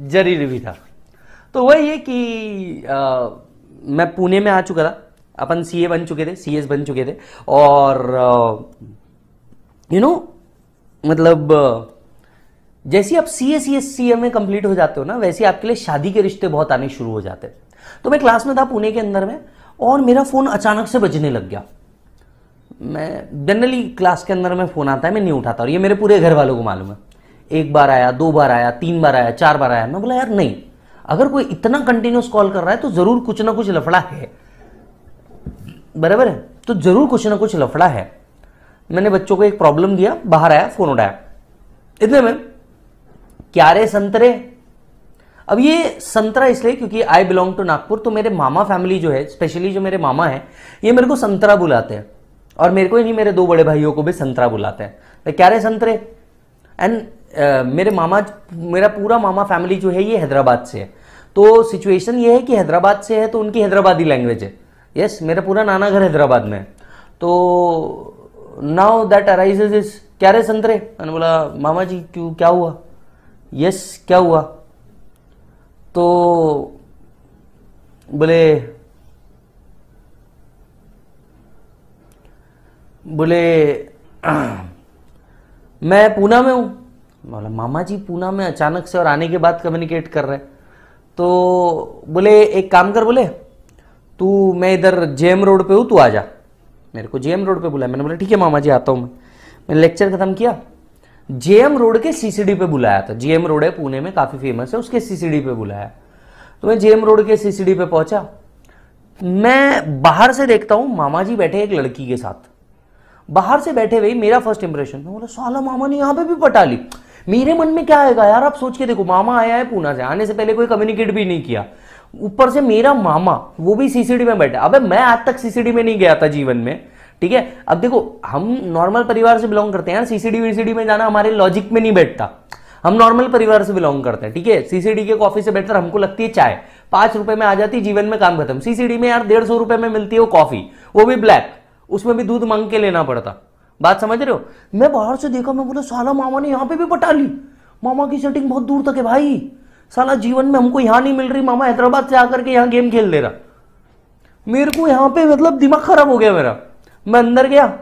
जरूरी भी था तो वही है कि आ, मैं पुणे में आ चुका था अपन सीए बन चुके थे सीएस बन चुके थे और यू नो you know, मतलब जैसे आप C S C S C ए में कंप्लीट हो जाते हो ना वैसे आपके लिए शादी के रिश्ते बहुत आने शुरू हो जाते तो मैं क्लास में था पुणे के अंदर में और मेरा फ़ोन अचानक से बजने लग गया मैं जनरली क्लास के अंदर में फ़ोन आता है मैं नहीं उठाता और ये मेरे पूरे घर वालों को मालूम है एक बार आया दो बार आया तीन बार आया चार बार आया मैं बोला यार नहीं अगर कोई इतना कंटिन्यूस कॉल कर रहा है तो जरूर कुछ ना कुछ लफड़ा है बराबर है तो जरूर कुछ ना कुछ लफड़ा है मैंने बच्चों को एक प्रॉब्लम दिया बाहर आया फोन उठाया इतने में क्या रे संतरे अब ये संतरा इसलिए क्योंकि आई बिलोंग टू नागपुर तो मेरे मामा फैमिली जो है स्पेशली जो मेरे मामा है ये मेरे को संतरा बुलाते हैं और मेरे को ही नहीं मेरे दो बड़े भाइयों को भी संतरा बुलाते हैं तो क्या रे संतरे एंड मेरे मामा मेरा पूरा मामा फैमिली जो है ये हैदराबाद से है तो सिचुएशन ये है कि हैदराबाद से है तो उनकी हैदराबादी लैंग्वेज है यस मेरा पूरा नाना घर हैदराबाद में है तो नाउ दैट अराइज इज क्या रे संतरे मैंने बोला मामा जी क्यों क्या हुआ यस क्या हुआ तो बोले बोले मैं पूना में हूँ बोला मामा जी पूना में अचानक से और आने के बाद कम्युनिकेट कर रहे तो बोले एक काम कर बोले तू मैं इधर एम रोड पे हूँ तू आ जा मेरे को एम रोड पे बुलाया मैंने बोला ठीक है मामा जी आता हूँ मैं मैंने लेक्चर ख़त्म किया एम रोड के सीसीडी पे बुलाया था एम रोड है पुणे में काफ़ी फेमस है उसके सीसीडी पे बुलाया तो मैं एम रोड के सीसीडी पे पहुंचा मैं बाहर से देखता हूँ मामा जी बैठे एक लड़की के साथ बाहर से बैठे हुए मेरा फर्स्ट इंप्रेशन मैं बोला साला मामा ने यहाँ पे भी पटा ली मेरे मन में क्या आएगा यार आप सोच के देखो मामा आया है पूना से आने से पहले कोई कम्युनिकेट भी नहीं किया ऊपर से मेरा मामा वो भी सीसीडी में बैठा अबे मैं आज तक सीसीडी में नहीं गया था जीवन में ठीक है अब देखो हम नॉर्मल परिवार से बिलोंग करते हैं यार सीसीडी वीसीडी में जाना हमारे लॉजिक में नहीं बैठता हम नॉर्मल परिवार से बिलोंग करते हैं ठीक है सीसीडी के कॉफी से बेटर हमको लगती है चाय पांच रुपए में आ जाती जीवन में काम खत्म सीसीडी में यार डेढ़ सौ रुपए में मिलती है वो कॉफी वो भी ब्लैक उसमें भी दूध मांग के लेना पड़ता बात समझ रहे हो मैं बाहर से देखा मैं बोला साला मामा ने यहाँ पे भी पटा ली मामा की सेटिंग बहुत दूर तक है भाई साला जीवन में हमको यहाँ नहीं मिल रही मामा हैदराबाद से आकर के यहाँ गेम खेल दे रहा मेरे को यहाँ पे मतलब दिमाग खराब हो गया मेरा मैं अंदर गया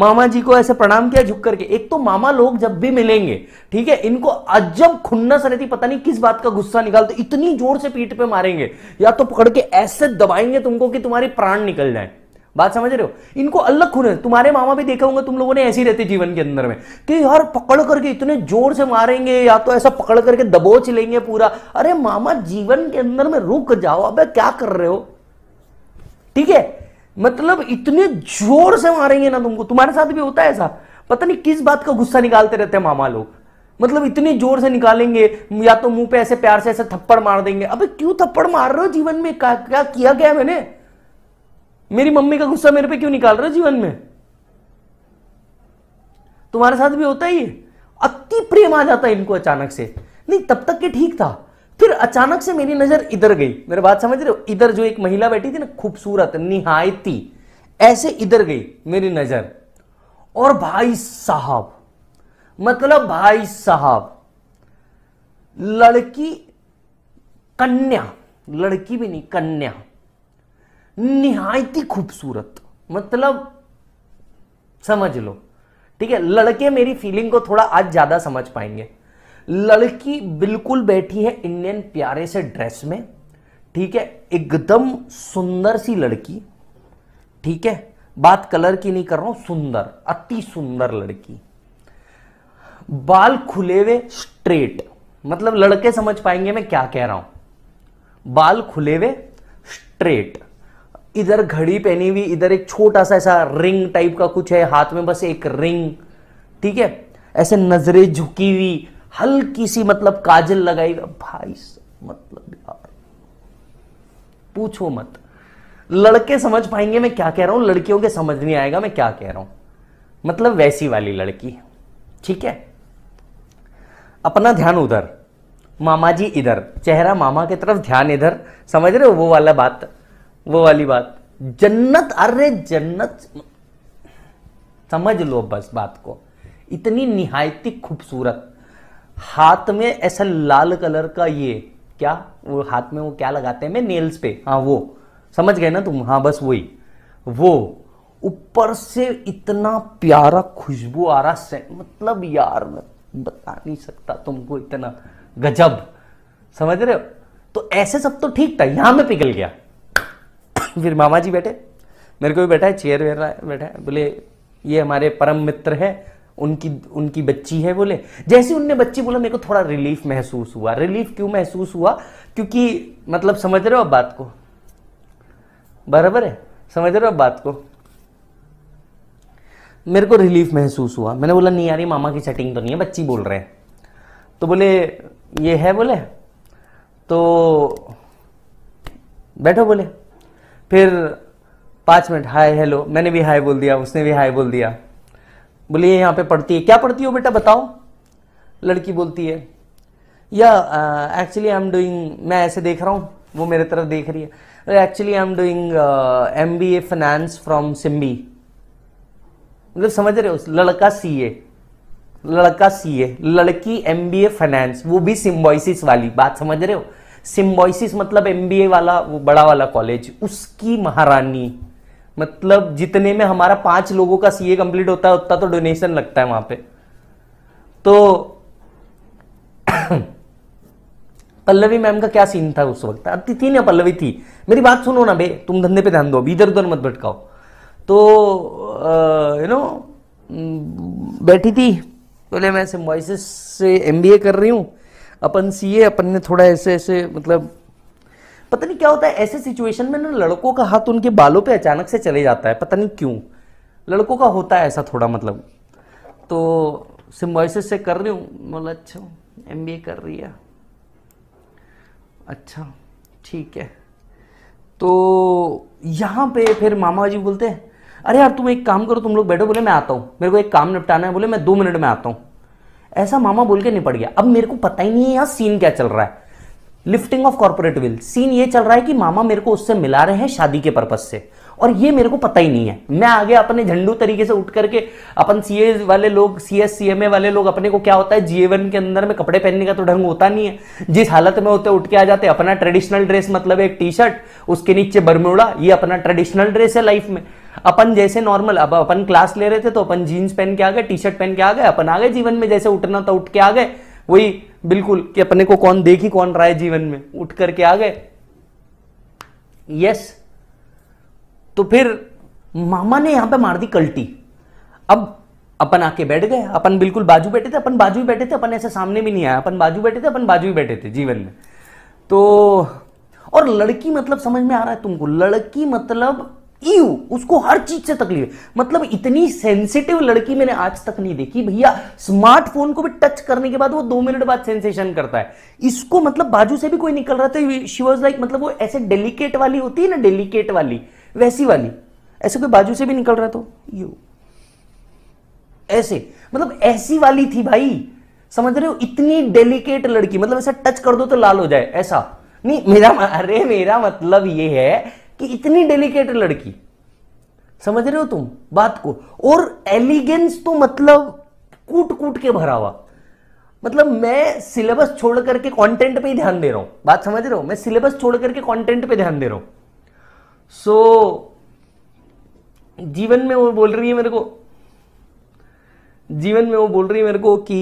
मामा जी को ऐसे प्रणाम किया झुक करके एक तो मामा लोग जब भी मिलेंगे ठीक है इनको अजब खुन्नस रहती पता नहीं किस बात का गुस्सा निकालते इतनी जोर से पीठ पे मारेंगे या तो पकड़ के ऐसे दबाएंगे तुमको कि तुम्हारी प्राण निकल जाए बात समझ रहे हो इनको अलग खुने तुम्हारे मामा भी देखा होंगे तुम लोगों ने ऐसे रहती जीवन के अंदर में कि यार पकड़ करके इतने जोर से मारेंगे या तो ऐसा पकड़ करके दबोच लेंगे पूरा अरे मामा जीवन के अंदर में रुक जाओ अब क्या कर रहे हो ठीक है मतलब इतने जोर से मारेंगे ना तुमको तुम्हारे साथ भी होता है ऐसा पता नहीं किस बात का गुस्सा निकालते रहते हैं मामा लोग मतलब इतने जोर से निकालेंगे या तो मुंह पे ऐसे प्यार से ऐसे थप्पड़ मार देंगे अबे क्यों थप्पड़ मार रहे हो जीवन में क्या क्या किया गया मैंने मेरी मम्मी का गुस्सा मेरे पे क्यों निकाल रहे हो जीवन में तुम्हारे साथ भी होता ही अति प्रेम आ जाता है इनको अचानक से नहीं तब तक के ठीक था फिर अचानक से मेरी नजर इधर गई मेरे बात समझ रहे हो इधर जो एक महिला बैठी थी ना खूबसूरत निहायती ऐसे इधर गई मेरी नजर और भाई साहब मतलब भाई साहब लड़की कन्या लड़की भी नहीं कन्या निहायती खूबसूरत मतलब समझ लो ठीक है लड़के मेरी फीलिंग को थोड़ा आज ज्यादा समझ पाएंगे लड़की बिल्कुल बैठी है इंडियन प्यारे से ड्रेस में ठीक है एकदम सुंदर सी लड़की ठीक है बात कलर की नहीं कर रहा हूं सुंदर अति सुंदर लड़की बाल खुले हुए स्ट्रेट मतलब लड़के समझ पाएंगे मैं क्या कह रहा हूं बाल खुले हुए स्ट्रेट इधर घड़ी पहनी हुई इधर एक छोटा सा ऐसा रिंग टाइप का कुछ है हाथ में बस एक रिंग ठीक है ऐसे नजरें झुकी हुई हल्की सी मतलब काजल लगाई भाई मतलब यार पूछो मत लड़के समझ पाएंगे मैं क्या कह रहा हूं लड़कियों के समझ नहीं आएगा मैं क्या कह रहा हूं मतलब वैसी वाली लड़की ठीक है अपना ध्यान उधर मामा जी इधर चेहरा मामा की तरफ ध्यान इधर समझ रहे हो वो वाला बात वो वाली बात जन्नत अरे जन्नत समझ लो बस बात को इतनी निहायती खूबसूरत हाथ में ऐसा लाल कलर का ये क्या वो हाथ में वो क्या लगाते हैं मैं नेल्स पे हाँ वो समझ गए ना तुम हाँ बस वही वो ऊपर से इतना प्यारा खुशबू आ रहा से मतलब यार मैं बता नहीं सकता तुमको इतना गजब समझ रहे हो तो ऐसे सब तो ठीक था यहां में पिघल गया फिर मामा जी बैठे मेरे को भी बैठा है चेयर वेयर बैठा है बोले ये हमारे परम मित्र है उनकी उनकी बच्ची है बोले जैसे उनने बच्ची बोला मेरे को थोड़ा रिलीफ महसूस हुआ रिलीफ क्यों महसूस हुआ क्योंकि मतलब समझ रहे हो आप बात को बराबर है समझ रहे हो आप बात को मेरे को रिलीफ महसूस हुआ मैंने बोला नहीं यार ये मामा की सेटिंग तो नहीं है बच्ची बोल रहे हैं तो बोले ये है बोले तो बैठो बोले फिर पाँच मिनट हाय हेलो मैंने भी हाय बोल दिया उसने भी हाय बोल दिया बोलिए यहाँ पे पढ़ती है क्या पढ़ती हो बेटा बताओ लड़की बोलती है या एक्चुअली आई एम डूइंग मैं ऐसे देख रहा हूँ वो मेरे तरफ देख रही है actually I am doing M B A finance from सिम्बी मतलब समझ रहे हो लड़का सी ए लड़का सी ए लड़की एम बी ए फाइनेंस वो भी सिम्बोइसिस वाली बात समझ रहे हो सिम्बॉइसिस मतलब एमबीए वाला वो बड़ा वाला कॉलेज उसकी महारानी मतलब जितने में हमारा पांच लोगों का सीए कंप्लीट होता है उतना तो डोनेशन लगता है वहां पे तो पल्लवी मैम का क्या सीन था उस वक्त थी ना पल्लवी थी मेरी बात सुनो ना बे तुम धंधे पे ध्यान दो इधर उधर मत भटकाओ तो यू नो बैठी थी बोले मैं सिम्बॉइसिस से एमबीए कर रही हूँ अपन सीए अपन ने थोड़ा ऐसे ऐसे मतलब पता नहीं क्या होता है ऐसे सिचुएशन में ना लड़कों का हाथ उनके बालों पे अचानक से चले जाता है पता नहीं क्यों लड़कों का होता है ऐसा थोड़ा मतलब तो सिम्बॉइसिस से कर रही हूँ मतलब अच्छा एम कर रही है अच्छा ठीक है तो यहाँ पे फिर मामा जी बोलते हैं अरे यार तुम एक काम करो तुम लोग बैठो बोले मैं आता हूँ मेरे को एक काम निपटाना है बोले मैं दो मिनट में आता हूँ ऐसा मामा बोल के निपट गया अब मेरे को पता ही नहीं है यहाँ सीन क्या चल रहा है lifting of corporate veil scene ये चल रहा है कि मामा मेरे को उससे मिला रहे हैं शादी के पर्पज से और ये मेरे को पता ही नहीं है मैं आगे अपने झंडू तरीके से उठ करके अपन सीए वाले लोग C S C M A वाले लोग अपने को क्या होता है जीए के अंदर में कपड़े पहनने का तो ढंग होता नहीं है जिस हालत में होते उठ के आ जाते अपना ट्रेडिशनल ड्रेस मतलब एक टी शर्ट उसके नीचे बरमोड़ा ये अपना ट्रेडिशनल ड्रेस है लाइफ में अपन जैसे नॉर्मल अब अपन क्लास ले रहे थे तो अपन जीन्स पहन के आ गए टी शर्ट पहन के आ गए अपन आ गए जीवन में जैसे उठना था उठ के आ गए वही बिल्कुल कि अपने को कौन देख ही कौन रहा है जीवन में उठ करके आ गए यस तो फिर मामा ने यहां पे मार दी कल्टी अब अपन आके बैठ गए अपन बिल्कुल बाजू बैठे थे अपन बाजू ही बैठे थे अपन ऐसे सामने भी नहीं आया अपन बाजू बैठे थे अपन बाजू ही बैठे थे जीवन में तो और लड़की मतलब समझ में आ रहा है तुमको लड़की मतलब ईव उसको हर चीज से तकलीफ मतलब इतनी सेंसिटिव लड़की मैंने आज तक नहीं देखी भैया स्मार्टफोन को भी टच करने के बाद वो दो मिनट बाद सेंसेशन करता है इसको मतलब बाजू से भी कोई निकल रहा था शी वॉज लाइक मतलब वो ऐसे डेलीकेट वाली होती है ना डेलीकेट वाली वैसी वाली ऐसे कोई बाजू से भी निकल रहा था तो, यू ऐसे मतलब ऐसी वाली थी भाई समझ रहे हो इतनी डेलिकेट लड़की मतलब ऐसा टच कर दो तो लाल हो जाए ऐसा नहीं मेरा अरे मेरा मतलब ये है कि इतनी डेलिकेट लड़की समझ रहे हो तुम बात को और एलिगेंस तो मतलब कूट कूट के भरा हुआ मतलब मैं सिलेबस छोड़ करके कंटेंट पे ही ध्यान दे रहा हूं बात समझ रहे हो मैं सिलेबस छोड़ करके कंटेंट पे ध्यान दे रहा हूं सो so, जीवन में वो बोल रही है मेरे को जीवन में वो बोल रही है मेरे को कि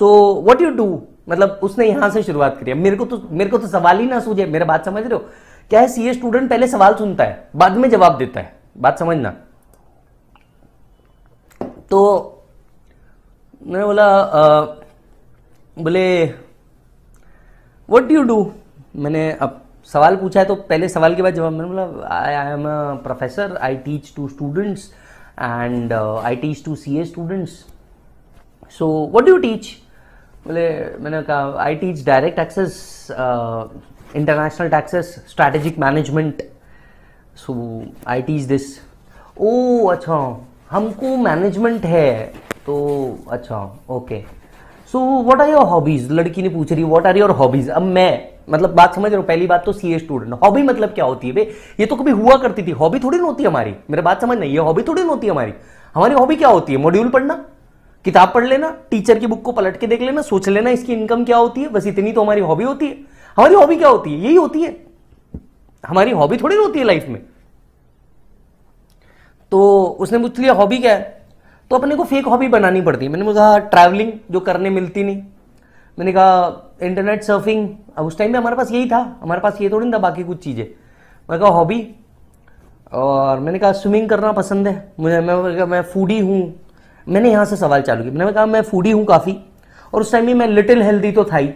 सो व्हाट यू डू मतलब उसने यहां से शुरुआत करी मेरे को तो मेरे को तो सवाल ही ना सूझे मेरा बात समझ रहे हो क्या है सीए स्टूडेंट पहले सवाल सुनता है बाद में जवाब देता है बात समझना तो मैंने बोला बोले वट डू डू मैंने अब सवाल पूछा है तो पहले सवाल के बाद जवाब मैंने बोला I I am a professor I teach to students and I teach to C A students so what do teach बोले मैंने कहा I teach direct access international taxes strategic management so I teach this oh अच्छा हमको management है तो अच्छा okay so what are your hobbies लड़की ने पूछ रही व्हाट आर योर हॉबीज अब मैं मतलब बात समझ रहा हूँ पहली बात तो सी ए स्टूडेंट हॉबी मतलब क्या होती है बे ये तो कभी हुआ करती थी हॉबी थोड़ी ना होती हमारी मेरे बात समझ नहीं ये हॉबी थोड़ी ना होती हमारी हमारी हॉबी क्या होती है मॉड्यूल पढ़ना किताब पढ़ लेना टीचर की बुक को पलट के देख लेना सोच लेना इसकी इनकम क्या होती है बस इतनी तो हमारी हॉबी होती है हमारी हॉबी क्या होती है यही होती है हमारी हॉबी थोड़ी ना होती है लाइफ में तो उसने पूछ लिया हॉबी क्या है तो अपने को फेक हॉबी बनानी पड़ती है मैंने कहा ट्रैवलिंग जो करने मिलती नहीं मैंने कहा इंटरनेट सर्फिंग अब उस टाइम में हमारे पास यही था हमारे पास ये थोड़ी ना था बाकी कुछ चीज़ें मैंने कहा हॉबी और मैंने कहा स्विमिंग करना पसंद है मुझे मैं मैं फूडी हूँ मैंने यहाँ से सवाल चालू किया मैंने कहा मैं फूडी हूँ काफ़ी और उस टाइम में मैं लिटिल हेल्दी तो था ही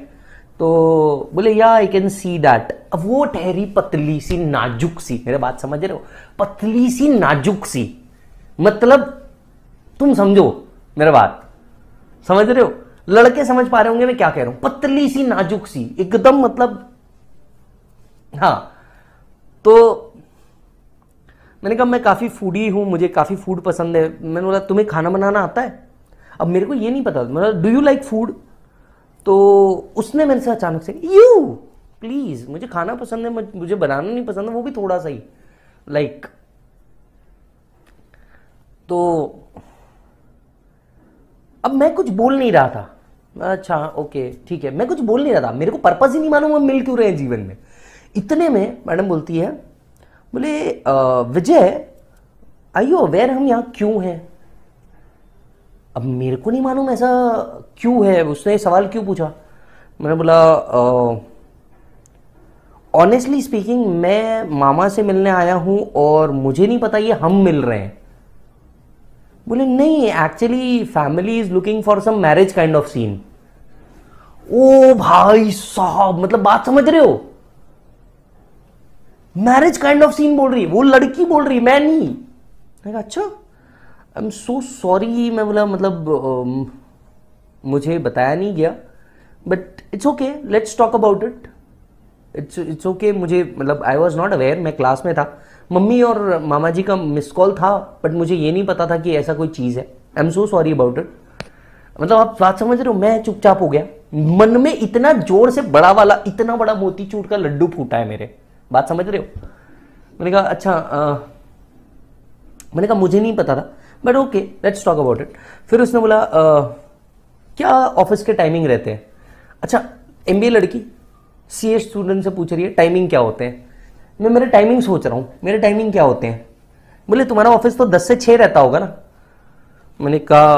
तो बोले या आई कैन सी डैट अब वो ठहरी पतली सी नाजुक सी मेरे बात समझ रहे हो पतली सी नाजुक सी मतलब तुम समझो मेरे बात समझ रहे हो लड़के समझ पा रहे होंगे मैं क्या कह रहा हूं पतली सी नाजुक सी एकदम मतलब हाँ तो मैंने कहा मैं काफ़ी फूडी हूँ मुझे काफ़ी फूड पसंद है मैंने बोला तुम्हें खाना बनाना आता है अब मेरे को ये नहीं पता मतलब डू यू लाइक फूड तो उसने मेरे से अचानक से यू प्लीज़ मुझे खाना पसंद है मुझे बनाना नहीं पसंद है वो भी थोड़ा सा ही लाइक like, तो अब मैं कुछ बोल नहीं रहा था अच्छा ओके ठीक है मैं कुछ बोल नहीं रहा था मेरे को पर्पज ही नहीं मालूम हम मिल क्यों रहे हैं जीवन में इतने में मैडम बोलती है बोले विजय आई यू अवेयर हम यहाँ क्यों हैं अब मेरे को नहीं मालूम ऐसा क्यों है उसने सवाल क्यों पूछा मैंने बोला ऑनेस्टली स्पीकिंग मैं मामा से मिलने आया हूँ और मुझे नहीं पता ये हम मिल रहे हैं बोले नहीं actually family is looking for some marriage kind of scene ओ भाई साहब मतलब बात समझ रहे हो मैरिज काइंड ऑफ सीन बोल रही है वो लड़की बोल रही है मैं नहीं मैं कहा अच्छा आई एम सो सॉरी मैं बोला मतलब uh, मुझे बताया नहीं गया but it's okay let's talk about it it's it's okay मुझे मतलब आई वॉज नॉट अवेयर मैं क्लास में था मम्मी और मामा जी का मिस कॉल था बट मुझे ये नहीं पता था कि ऐसा कोई चीज़ है I am so sorry about it मतलब आप बात समझ रहे हो मैं चुपचाप हो गया मन में इतना जोर से बड़ा वाला इतना बड़ा मोती चूट का लड्डू फूटा है मेरे बात समझ रहे हो मैंने कहा अच्छा आ, मैंने कहा मुझे नहीं पता था but okay let's talk about it फिर उसने बोला आ, क्या ऑफिस के टाइमिंग रहते हैं अच्छा एम लड़की सी स्टूडेंट से पूछ रही है टाइमिंग क्या होते हैं मैं मेरे टाइमिंग सोच रहा हूँ मेरे टाइमिंग क्या होते हैं बोले तुम्हारा ऑफिस तो दस से छः रहता होगा ना मैंने कहा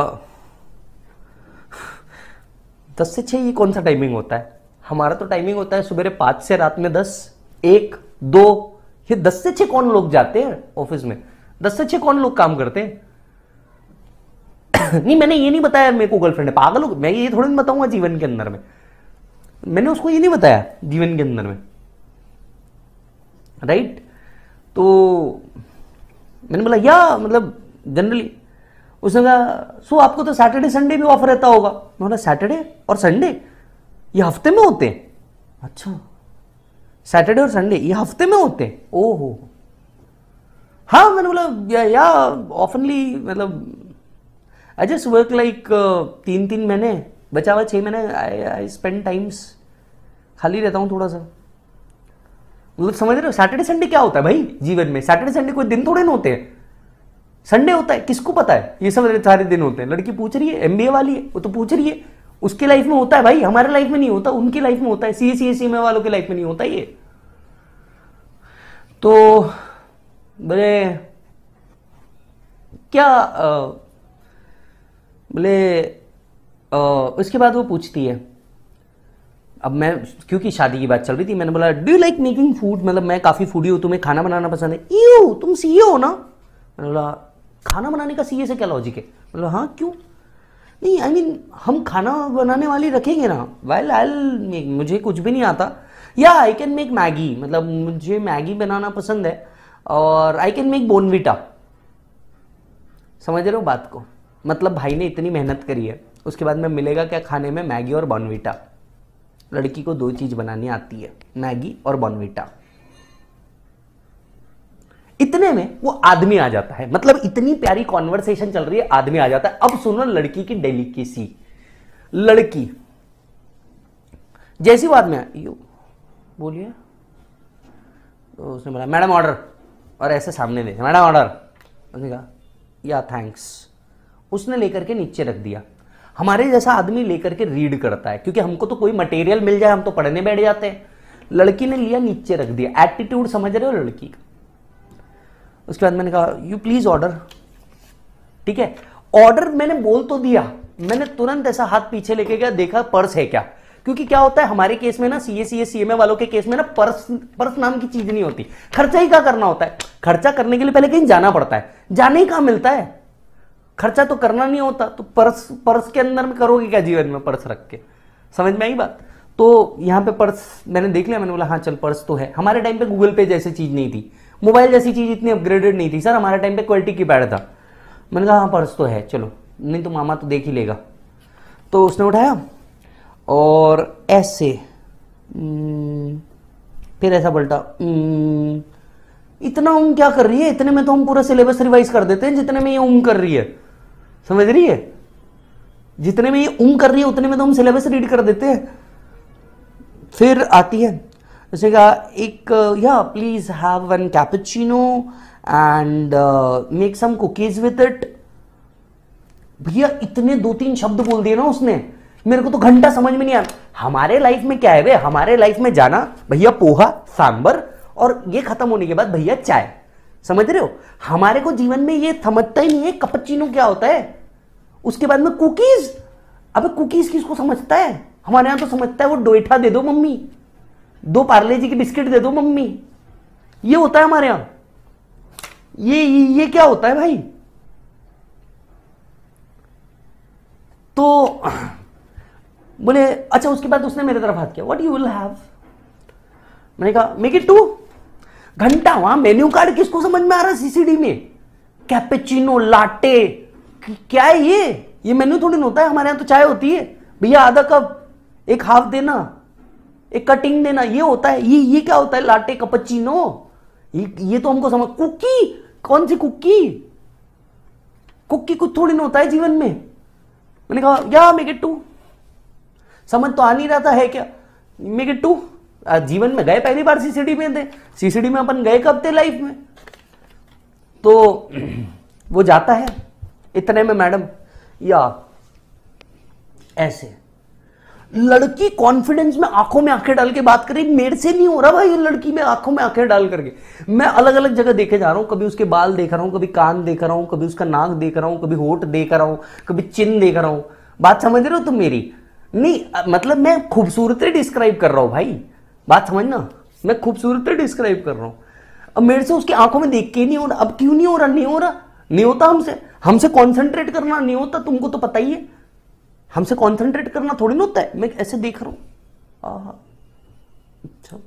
दस से छः ये कौन सा टाइमिंग होता है हमारा तो टाइमिंग होता है सुबह पाँच से रात में दस एक दो ये दस से छह कौन लोग जाते हैं ऑफिस में दस से छह कौन लोग काम करते हैं नहीं मैंने ये नहीं बताया मेरे को गर्लफ्रेंड है पागल हो मैं ये थोड़ी बताऊंगा जीवन के अंदर में मैंने उसको ये नहीं बताया जीवन के अंदर में राइट तो मैंने बोला या मतलब जनरली उसने कहा सो आपको तो सैटरडे संडे भी ऑफ रहता होगा मैंने बोला सैटरडे और संडे ये हफ्ते में होते हैं अच्छा सैटरडे और संडे ये हफ्ते में होते हैं ओहो हाँ मैंने बोला या, या ऑफनली मतलब आई जस्ट वर्क लाइक तीन तीन महीने बचा हुआ छः महीने आई आई स्पेंड टाइम्स खाली रहता हूँ थोड़ा सा मतलब समझ रहे हो सैटरडे संडे क्या होता है भाई जीवन में सैटरडे संडे कोई दिन थोड़े ना होते हैं संडे होता है किसको पता है ये समझ रहे सारे दिन होते हैं लड़की पूछ रही है एम वाली है वो तो पूछ रही है उसके लाइफ में होता है भाई हमारे लाइफ में नहीं होता उनकी लाइफ में होता है सी सी एस में वालों के लाइफ में नहीं होता ये तो बोले क्या बोले उसके बाद वो पूछती है अब मैं क्योंकि शादी की बात चल रही थी मैंने बोला डू लाइक मेकिंग फूड मतलब मैं काफ़ी फूडी हूँ तुम्हें खाना बनाना पसंद है यू तुम सी e हो ना मैंने बोला खाना बनाने का सीए e से क्या लॉजिक है मतलब हाँ क्यों नहीं आई I मीन mean, हम खाना बनाने वाले रखेंगे ना वेल आई मुझे कुछ भी नहीं आता या आई कैन मेक मैगी मतलब मुझे मैगी बनाना पसंद है और आई कैन मेक बोनविटा समझ रहे हो बात को मतलब भाई ने इतनी मेहनत करी है उसके बाद में मिलेगा क्या खाने में मैगी और बॉनविटा लड़की को दो चीज बनानी आती है मैगी और बॉनविटा इतने में वो आदमी आ जाता है मतलब इतनी प्यारी कॉन्वर्सेशन चल रही है आदमी आ जाता है अब सुनो लड़की की डेलिकेसी लड़की जैसी बात में आई बोलिए तो उसने बोला मैडम ऑर्डर और ऐसे सामने दे मैडम ऑर्डर उसने कहा या थैंक्स उसने लेकर के नीचे रख दिया हमारे जैसा आदमी लेकर के रीड करता है क्योंकि हमको तो कोई मटेरियल मिल जाए हम तो पढ़ने बैठ जाते हैं लड़की ने लिया नीचे रख दिया एटीट्यूड समझ रहे हो लड़की का उसके बाद मैंने कहा यू प्लीज ऑर्डर ठीक है ऑर्डर मैंने बोल तो दिया मैंने तुरंत ऐसा हाथ पीछे लेके गया देखा पर्स है क्या क्योंकि क्या होता है हमारे केस में ना सीए सीए सीएमए वालों के केस में ना पर्स पर्स नाम की चीज नहीं होती खर्चा ही क्या करना होता है खर्चा करने के लिए पहले कहीं जाना पड़ता है जाने ही कहा मिलता है खर्चा तो करना नहीं होता तो पर्स पर्स के अंदर में करोगे क्या जीवन में पर्स रख के समझ में आई बात तो यहाँ पे पर्स मैंने देख लिया मैंने बोला हाँ चल पर्स तो है हमारे टाइम पे गूगल पे जैसी चीज़ नहीं थी मोबाइल जैसी चीज़ इतनी अपग्रेडेड नहीं थी सर हमारे टाइम पे क्वालिटी की पैड था मैंने कहा हाँ पर्स तो है चलो नहीं तो मामा तो देख ही लेगा तो उसने उठाया और ऐसे फिर ऐसा पलटा इतना उम क्या कर रही है इतने में तो हम पूरा सिलेबस रिवाइज कर देते हैं जितने में ये उम कर रही है समझ रही है जितने में ये उम कर रही है उतने में तो हम सिलेबस रीड कर देते हैं फिर आती है जैसे कहा एक या please have one cappuccino and make some cookies with it भैया इतने दो तीन शब्द बोल दिए ना उसने मेरे को तो घंटा समझ में नहीं आया हमारे लाइफ में क्या है वे हमारे लाइफ में जाना भैया पोहा सांबर और ये खत्म होने के बाद भैया चाय समझ रहे हो हमारे को जीवन में ये समझता ही नहीं है कपचिनो क्या होता है उसके बाद में कुकीज अब कुकीज किसको समझता है हमारे यहां तो समझता है वो डोईठा दे दो मम्मी दो पार्ले जी की बिस्किट दे दो मम्मी ये होता है हमारे यहाँ ये ये क्या होता है भाई तो बोले अच्छा उसके बाद उसने मेरे तरफ हाथ किया वट यू विल हैव मैंने कहा मेक इट टू घंटा वहां मेन्यू कार्ड किसको समझ में आ रहा है सीसीडी में कैपेचिनो लाटे क्या है ये ये मेन्यू थोड़ी होता है हमारे यहां तो चाय होती है भैया आधा कप एक हाफ देना एक कटिंग देना ये होता है ये ये क्या होता है लाटे कपचिनो ये ये तो हमको समझ कुकी कौन सी कुकी कुकी कुछ थोड़ी ना होता है जीवन में मैंने कहा या मेक इट टू समझ तो आ नहीं रहा था है क्या मेक इट टू जीवन में गए पहली बार सीसीडी में थे सीसीडी में अपन गए कब थे लाइफ में तो वो जाता है इतने में मैडम या ऐसे लड़की कॉन्फिडेंस में आंखों में आंखें डाल के बात करी मेरे से नहीं हो रहा भाई लड़की में आंखों में आंखें डाल करके मैं अलग अलग जगह देखे जा रहा हूं कभी उसके बाल देख रहा हूं कभी कान देख रहा हूं कभी उसका नाक देख रहा हूं कभी होठ देख रहा हूं कभी चिन देख रहा हूं बात समझ रहे हो तुम मेरी नहीं मतलब मैं खूबसूरती डिस्क्राइब कर रहा हूं भाई बात समझना मैं खूबसूरती डिस्क्राइब कर रहा हूं अब मेरे से उसकी आंखों में देख के नहीं हो रहा अब क्यों नहीं हो रहा नहीं हो रहा नहीं होता हमसे हमसे कॉन्सेंट्रेट करना नहीं होता तुमको तो पता ही है हमसे कॉन्सेंट्रेट करना थोड़ी ना होता है मैं ऐसे देख रहा हूं अच्छा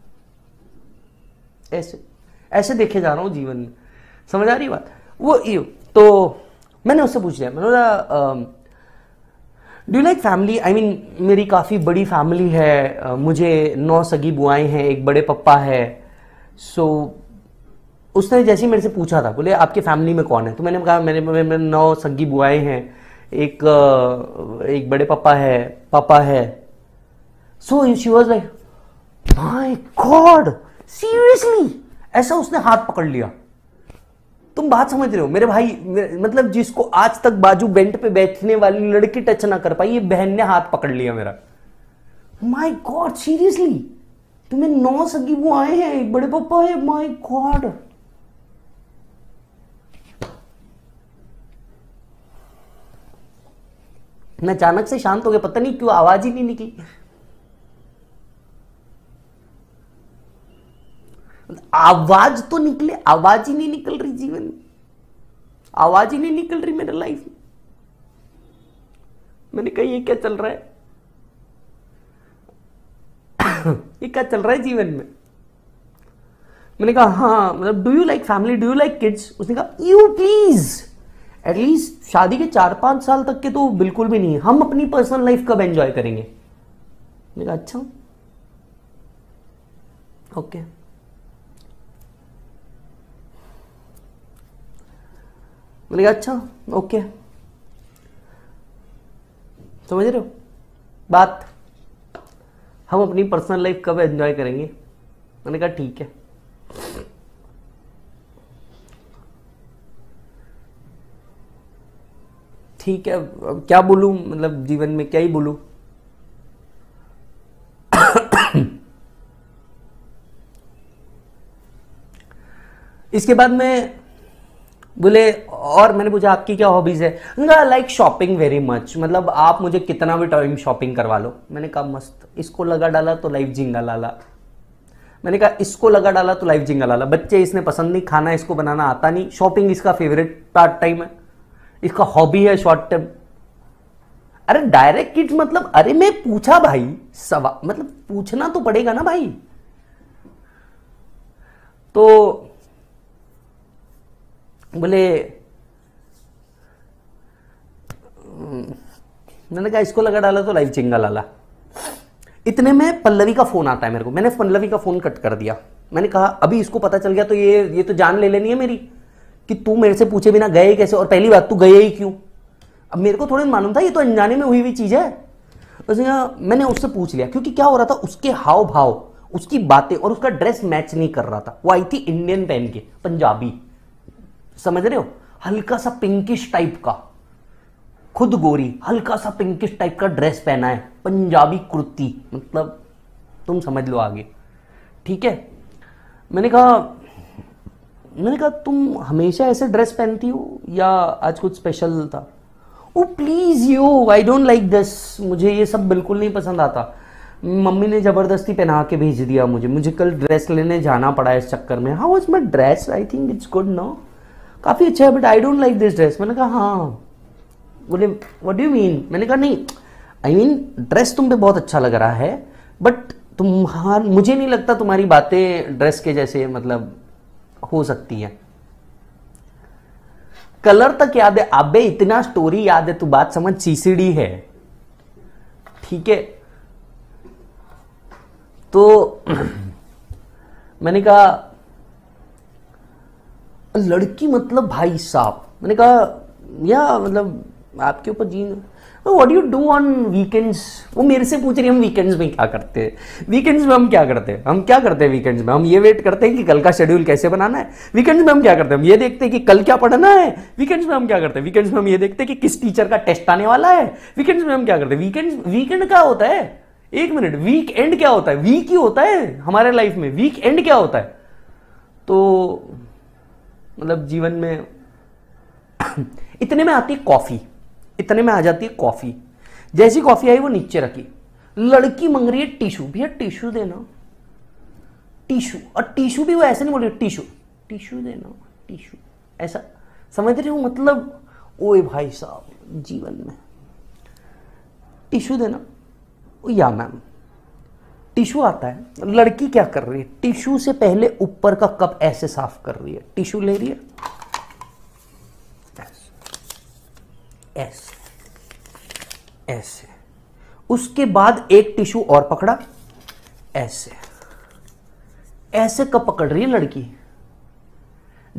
ऐसे ऐसे देखे जा रहा हूँ जीवन में समझ आ रही बात वो ये तो मैंने उससे पूछ लिया मैंने बोला do like family I mean मेरी काफ़ी बड़ी फैमिली है मुझे नौ सगी बुआएं हैं एक बड़े पप्पा है सो so, उसने जैसे ही मेरे से पूछा था बोले आपके फैमिली में कौन है तो मैंने कहा मेरे मेरे नौ सगी बुआएं हैं एक एक बड़े पापा है पापा है so she was like my God seriously ऐसा उसने हाथ पकड़ लिया तुम बात समझ रहे हो मेरे भाई मेरे, मतलब जिसको आज तक बाजू बेंट पे बैठने वाली लड़की टच ना कर पाई ये बहन ने हाथ पकड़ लिया मेरा माई गॉड सीरियसली तुम्हें नौ सगी वो आए हैं बड़े पापा है माई गॉड मैं अचानक से शांत हो गया पता नहीं क्यों आवाज ही नहीं निकली आवाज तो निकले आवाज ही नहीं निकल रही जीवन में आवाज ही नहीं निकल रही मेरे लाइफ में मैंने कहा ये क्या चल रहा है ये क्या चल रहा है जीवन में मैंने कहा हाँ मतलब do you like family do you like kids उसने कहा यू प्लीज एटलीस्ट शादी के चार पांच साल तक के तो बिल्कुल भी नहीं हम अपनी पर्सनल लाइफ कब एंजॉय करेंगे मैंने कहा अच्छा ओके okay. मैंने कहा अच्छा ओके समझ रहे हो बात हम अपनी पर्सनल लाइफ कब एंजॉय करेंगे मैंने कहा ठीक है ठीक है अब क्या बोलू मतलब जीवन में क्या ही बोलू इसके बाद मैं बोले और मैंने पूछा आपकी क्या हॉबीज़ है लाइक शॉपिंग वेरी मच मतलब आप मुझे कितना भी टाइम शॉपिंग करवा लो मैंने कहा मस्त इसको लगा डाला तो लाइफ जिंगा लाला मैंने कहा इसको लगा डाला तो लाइफ जिंगा लाला बच्चे इसने पसंद नहीं खाना इसको बनाना आता नहीं शॉपिंग इसका फेवरेट पार्ट टाइम है इसका हॉबी है शॉर्ट टर्म अरे डायरेक्ट किट मतलब अरे मैं पूछा भाई सवा मतलब पूछना तो पड़ेगा ना भाई तो बोले हम्म, मैंने कहा इसको लगा डाला तो लाइव चिंगा लाला इतने में पल्लवी का फोन आता है मेरे को मैंने पल्लवी का फोन कट कर दिया मैंने कहा अभी इसको पता चल गया तो ये ये तो जान ले लेनी है मेरी कि तू मेरे से पूछे बिना गए कैसे और पहली बात तू गए ही क्यों अब मेरे को थोड़ी मालूम था ये तो अनजाने में हुई हुई चीज़ है उसने मैंने उससे पूछ लिया क्योंकि क्या हो रहा था उसके हाव भाव उसकी बातें और उसका ड्रेस मैच नहीं कर रहा था वो आई थी इंडियन पहन के पंजाबी समझ रहे हो हल्का सा पिंकिश टाइप का खुद गोरी हल्का सा पिंकिश टाइप का ड्रेस पहना है पंजाबी कुर्ती मतलब तुम समझ लो आगे ठीक है मैंने कहा मैंने कहा तुम हमेशा ऐसे ड्रेस पहनती हो या आज कुछ स्पेशल था oh please yo I don't like this मुझे ये सब बिल्कुल नहीं पसंद आता मम्मी ने ज़बरदस्ती पहना के भेज दिया मुझे मुझे कल ड्रेस लेने जाना पड़ा इस चक्कर में how was my dress I think it's good no काफ़ी अच्छा है but I don't like this dress मैंने कहा हाँ बोले वट डू मीन मैंने कहा नहीं आई मीन ड्रेस तुम पे बहुत अच्छा लग रहा है बट तुम्हार मुझे नहीं लगता तुम्हारी बातें ड्रेस के जैसे मतलब हो सकती है कलर तक याद है अबे इतना स्टोरी याद है तू बात समझ सीसीडी है ठीक है तो मैंने कहा लड़की मतलब भाई साहब मैंने कहा या मतलब आपके ऊपर जीन what you do on weekends वो मेरे से पूछ रही हम वीकेंड्स में क्या करते हैं वीकेंड्स में हम क्या करते हैं हम क्या करते हैं वीकेंड्स में हम ये वेट करते हैं कि कल का शेड्यूल कैसे बनाना है वीकेंड्स में हम क्या करते हैं हम ये देखते हैं कि कल क्या पढ़ना है वीकेंड्स में हम क्या करते हैं वीकेंड्स में हम ये देखते हैं कि किस टीचर का टेस्ट आने वाला है वीकेंड्स में हम क्या करते हैं वीकेंड वीकेंड क्या होता है एक मिनट वीक एंड क्या होता है वीक ही होता है हमारे लाइफ में वीक एंड क्या होता है तो मतलब जीवन में इतने में आती कॉफ़ी इतने में आ जाती है कॉफ़ी जैसी कॉफ़ी आई वो नीचे रखी लड़की मंग रही है टिशू भैया टिशू देना टिशू और टिशू भी वो ऐसे नहीं बोल रही टिशू टिशू देना टिशू ऐसा समझ रहे हो मतलब ओए भाई साहब जीवन में टिशू देना या मैम टिश्यू आता है लड़की क्या कर रही है टिश्यू से पहले ऊपर का कप ऐसे साफ कर रही है टिश्यू ले रही है ऐसे ऐसे, उसके बाद एक टिश्यू और पकड़ा ऐसे ऐसे कप पकड़ रही है लड़की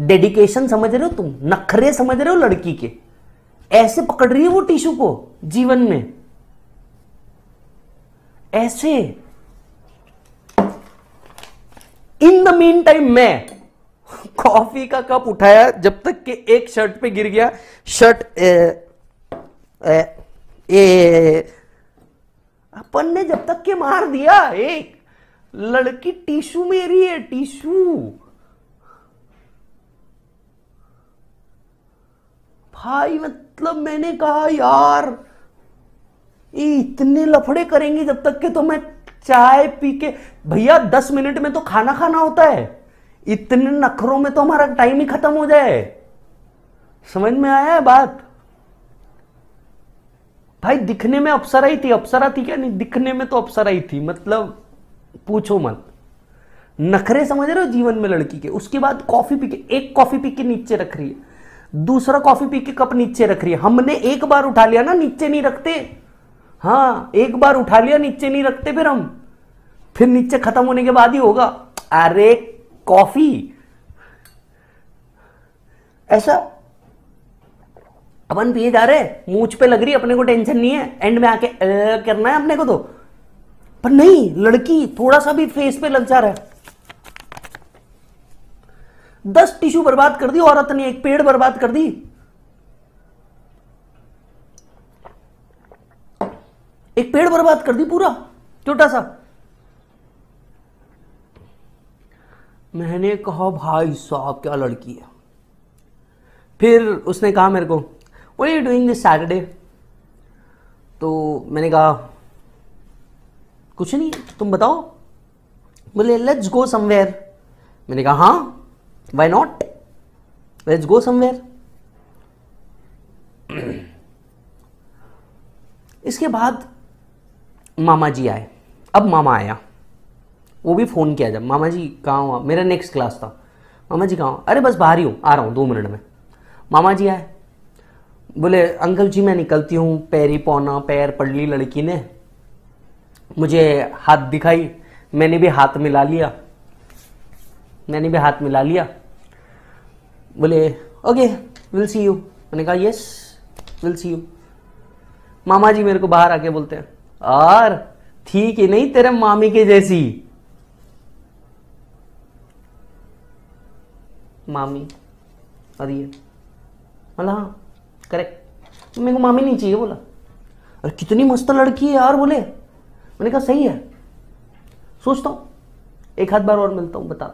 डेडिकेशन समझ रहे हो तुम नखरे समझ रहे हो लड़की के ऐसे पकड़ रही है वो टिश्यू को जीवन में ऐसे इन द मीन टाइम मैं कॉफी का कप उठाया जब तक कि एक शर्ट पे गिर गया शर्ट ए, ए, ए, अपन ने जब तक के मार दिया एक लड़की टिशू मेरी है टिशू भाई मतलब मैंने कहा यार इतने लफड़े करेंगे जब तक के तो मैं चाय पी के भैया दस मिनट में तो खाना खाना होता है इतने नखरों में तो हमारा टाइम ही खत्म हो जाए समझ में आया है बात भाई दिखने में अप्सरा ही थी अप्सरा थी क्या नहीं दिखने में तो अप्सरा ही थी मतलब पूछो मत नखरे समझ रहे हो जीवन में लड़की के उसके बाद कॉफी पी के एक कॉफी पी के नीचे रख रही है दूसरा कॉफी पी के कप नीचे रख रही है हमने एक बार उठा लिया ना नीचे नहीं रखते हाँ एक बार उठा लिया नीचे नहीं रखते फिर हम फिर नीचे खत्म होने के बाद ही होगा अरे कॉफी ऐसा अपन पिए जा रहे हैं मूछ पे लग रही अपने को टेंशन नहीं है एंड में आके करना है अपने को तो पर नहीं लड़की थोड़ा सा भी फेस पे लग जा रहा है दस टिश्यू बर्बाद कर दी औरत ने एक पेड़ बर्बाद कर दी एक पेड़ बर्बाद कर दी पूरा छोटा सा मैंने कहा भाई साहब क्या लड़की है फिर उसने कहा मेरे को वो यू डूइंग दिस सैटरडे तो मैंने कहा कुछ नहीं तुम बताओ बोले लेट्स गो समवेयर मैंने कहा हाँ why not let's go somewhere इसके बाद मामा जी आए अब मामा आया वो भी फ़ोन किया जब मामा जी कहाँ हुआ मेरा नेक्स्ट क्लास था मामा जी कहाँ अरे बस बाहर ही हूँ आ रहा हूँ दो मिनट में मामा जी आए बोले अंकल जी मैं निकलती हूँ पैर ही पौना पैर पड़ ली लड़की ने मुझे हाथ दिखाई मैंने भी हाथ मिला लिया मैंने भी हाथ मिला लिया बोले ओके विल सी यू मैंने कहा यस विल सी यू मामा जी मेरे को बाहर आके बोलते हैं और थी कि नहीं तेरे मामी के जैसी मामी और ये बोला हाँ करेक्ट तो मेरे को मामी नहीं चाहिए बोला अरे कितनी मस्त लड़की है यार बोले मैंने कहा सही है सोचता हूँ एक हाथ बार और मिलता हूँ बता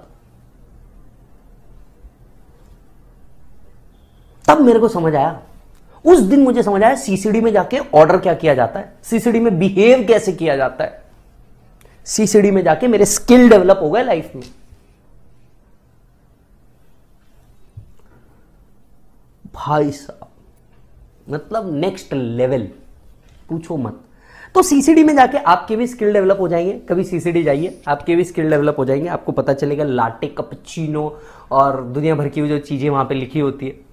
तब मेरे को समझ आया उस दिन मुझे समझ आया सीसीडी में जाके ऑर्डर क्या किया जाता है सीसीडी में बिहेव कैसे किया जाता है सीसीडी में जाके मेरे स्किल डेवलप हो गए लाइफ में भाई साहब मतलब नेक्स्ट लेवल पूछो मत तो सीसीडी में जाके आपके भी स्किल डेवलप हो जाएंगे कभी सीसीडी जाइए आपके भी स्किल डेवलप हो जाएंगे आपको पता चलेगा लाटे कपचीनो और दुनिया भर की जो चीज़ें वहां पे लिखी होती है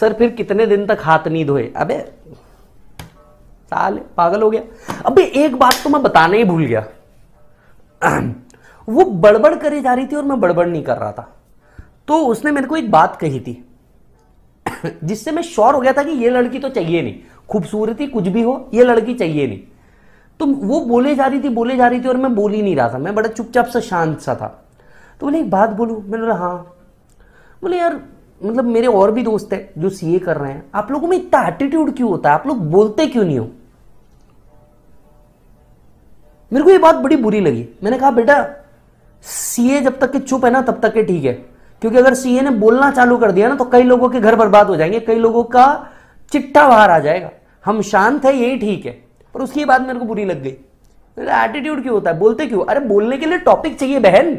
सर फिर कितने दिन तक हाथ नहीं धोए अबे साल पागल हो गया अबे एक बात तो मैं बताने ही भूल गया वो बड़बड़ करी जा रही थी और मैं बड़बड़ नहीं कर रहा था तो उसने मेरे को एक बात कही थी जिससे मैं श्योर हो गया था कि ये लड़की तो चाहिए नहीं खूबसूरती कुछ भी हो ये लड़की चाहिए नहीं तो वो बोले जा रही थी बोले जा रही थी और मैं बोल ही नहीं रहा था मैं बड़ा चुपचाप सा शांत सा था तो बोले एक बात बोलू मैंने बोला हाँ बोले यार मतलब मेरे और भी दोस्त हैं जो सीए कर रहे हैं आप लोगों में इतना एटीट्यूड क्यों होता है आप लोग बोलते क्यों नहीं हो मेरे को ये बात बड़ी बुरी लगी मैंने कहा बेटा सीए जब तक के चुप है ना तब तक के ठीक है क्योंकि अगर सीए ने बोलना चालू कर दिया ना तो कई लोगों के घर बर्बाद हो जाएंगे कई लोगों का चिट्ठा बाहर आ जाएगा हम शांत है यही ठीक है पर उसकी बात मेरे को बुरी लग गई एटीट्यूड क्यों होता है बोलते क्यों अरे बोलने के लिए टॉपिक चाहिए बहन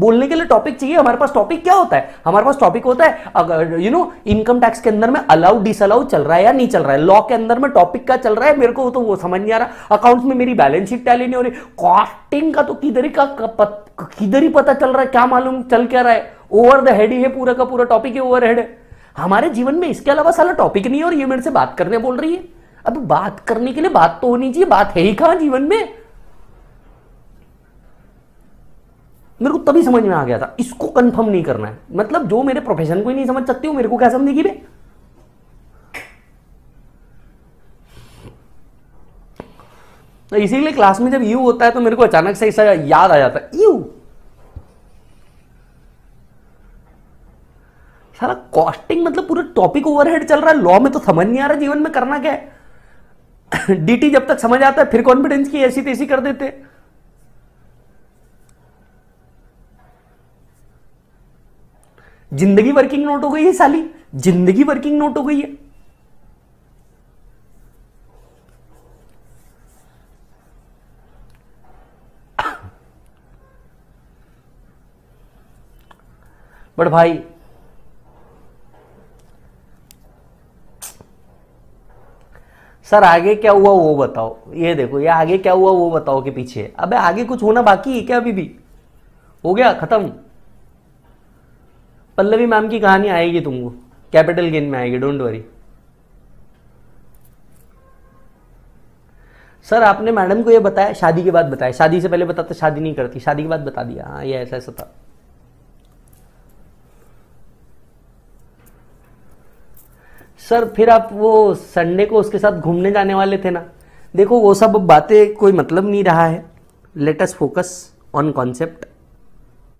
बोलने के लिए टॉपिक चाहिए हमारे पास टॉपिक क्या होता है हमारे पास टॉपिक होता है अगर यू नो इनकम टैक्स के अंदर में अलाउड डिसअलाउ चल रहा है या नहीं चल रहा है लॉ के अंदर में टॉपिक क्या चल रहा है मेरे को तो वो समझ नहीं आ रहा अकाउंट्स में मेरी बैलेंस शीट टैली नहीं हो रही कॉस्टिंग का तो किधर ही का किधर ही पता चल रहा है क्या मालूम चल क्या रहा है ओवर द हेड ही है पूरा का पूरा टॉपिक ही ओवर हेड है हमारे जीवन में इसके अलावा सारा टॉपिक नहीं है और ये मेरे से बात करने बोल रही है अब बात करने के लिए बात तो होनी चाहिए बात है ही कहा जीवन में मेरे को तभी समझ में आ गया था इसको कंफर्म नहीं करना है मतलब जो मेरे प्रोफेशन को ही नहीं समझ सकती वो मेरे को क्या समझेगी बे तो इसीलिए क्लास में जब यू होता है तो मेरे को अचानक से ऐसा याद आ जाता है यू सारा कॉस्टिंग मतलब पूरा टॉपिक ओवरहेड चल रहा है लॉ में तो समझ नहीं आ रहा जीवन में करना क्या है डीटी जब तक समझ आता है फिर कॉन्फिडेंस की ऐसी तैसी कर देते हैं जिंदगी वर्किंग नोट हो गई है साली जिंदगी वर्किंग नोट हो गई है बट भाई सर आगे क्या हुआ वो बताओ ये देखो ये आगे क्या हुआ वो बताओ के पीछे अबे आगे कुछ होना बाकी है क्या अभी भी हो गया खत्म पल्लवी मैम की कहानी आएगी तुमको कैपिटल गेन में आएगी डोंट वरी सर आपने मैडम को ये बताया शादी के बाद बताया शादी से पहले बताते शादी नहीं करती शादी के बाद बता दिया हाँ ये ऐसा ऐसा था सर फिर आप वो संडे को उसके साथ घूमने जाने वाले थे ना देखो वो सब बातें कोई मतलब नहीं रहा है let us focus on concept